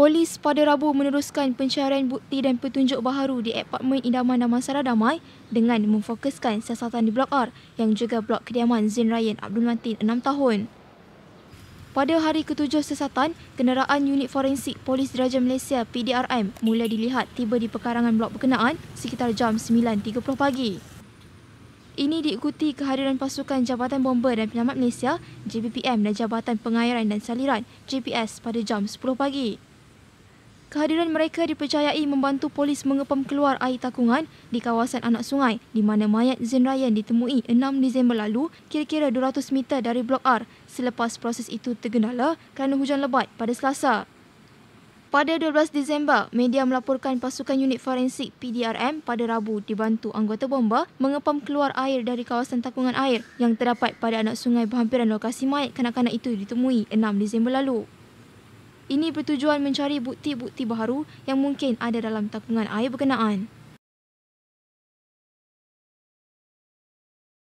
Polis pada Rabu meneruskan pencarian bukti dan petunjuk baharu di apartmen Indaman Damansara Damai dengan memfokuskan siasatan di Blok R yang juga blok kediaman Zin Ryan Abdul Mantin 6 tahun. Pada hari ketujuh siasatan, kenderaan unit forensik Polis Diraja Malaysia PDRM mula dilihat tiba di pekarangan blok berkenaan sekitar jam 9.30 pagi. Ini diikuti kehadiran pasukan Jabatan Bomber dan Penyelamat Malaysia, JBPM dan Jabatan Pengairan dan Saliran, JPS pada jam 10 pagi. Kehadiran mereka dipercayai membantu polis mengepam keluar air takungan di kawasan anak sungai di mana mayat Zain Ryan ditemui 6 Disember lalu kira-kira 200 meter dari Blok R selepas proses itu tergendala kerana hujan lebat pada Selasa. Pada 12 Disember, media melaporkan pasukan unit forensik PDRM pada Rabu dibantu anggota bomba mengepam keluar air dari kawasan takungan air yang terdapat pada anak sungai berhampiran lokasi mayat kanak-kanak itu ditemui 6 Disember lalu. Ini bertujuan mencari bukti-bukti baru yang mungkin ada dalam tampungan air berkenaan.